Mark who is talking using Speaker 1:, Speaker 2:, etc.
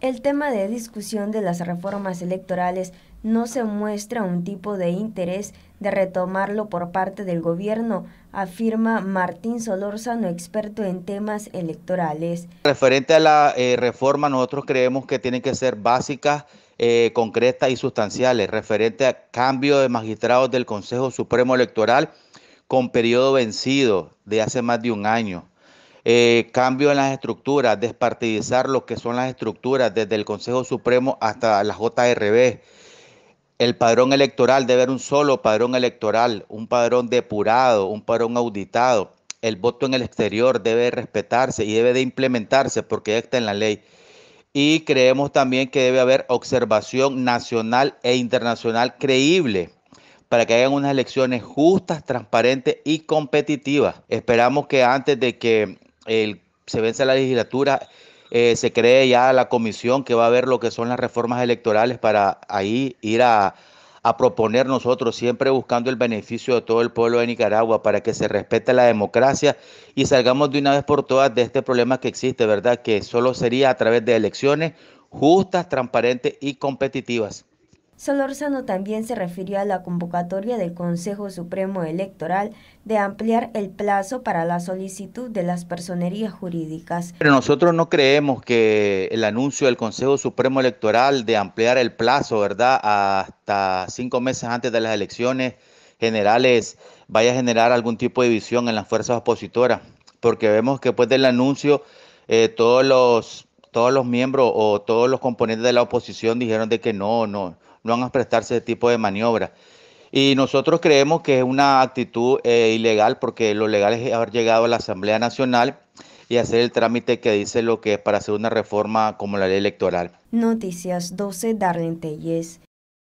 Speaker 1: El tema de discusión de las reformas electorales no se muestra un tipo de interés de retomarlo por parte del gobierno, afirma Martín Solórzano, experto en temas electorales.
Speaker 2: Referente a la eh, reforma, nosotros creemos que tienen que ser básicas, eh, concretas y sustanciales. Referente a cambio de magistrados del Consejo Supremo Electoral con periodo vencido de hace más de un año. Eh, cambio en las estructuras, despartidizar lo que son las estructuras desde el Consejo Supremo hasta la JRB. El padrón electoral debe haber un solo padrón electoral, un padrón depurado, un padrón auditado. El voto en el exterior debe respetarse y debe de implementarse porque está en la ley. Y creemos también que debe haber observación nacional e internacional creíble para que hayan unas elecciones justas, transparentes y competitivas. Esperamos que antes de que se vence la legislatura, eh, se cree ya la comisión que va a ver lo que son las reformas electorales para ahí ir a, a proponer nosotros, siempre buscando el beneficio de todo el pueblo de Nicaragua para que se respete la democracia y salgamos de una vez por todas de este problema que existe, ¿verdad? Que solo sería a través de elecciones justas, transparentes y competitivas.
Speaker 1: Solórzano también se refirió a la convocatoria del Consejo Supremo Electoral de ampliar el plazo para la solicitud de las personerías jurídicas.
Speaker 2: Pero nosotros no creemos que el anuncio del Consejo Supremo Electoral de ampliar el plazo, ¿verdad?, hasta cinco meses antes de las elecciones generales vaya a generar algún tipo de división en las fuerzas opositoras, porque vemos que después del anuncio eh, todos los todos los miembros o todos los componentes de la oposición dijeron de que no, no, no van a prestarse ese tipo de maniobra. Y nosotros creemos que es una actitud eh, ilegal porque lo legal es haber llegado a la Asamblea Nacional y hacer el trámite que dice lo que es para hacer una reforma como la ley electoral.
Speaker 1: Noticias 12, Darlene Telles.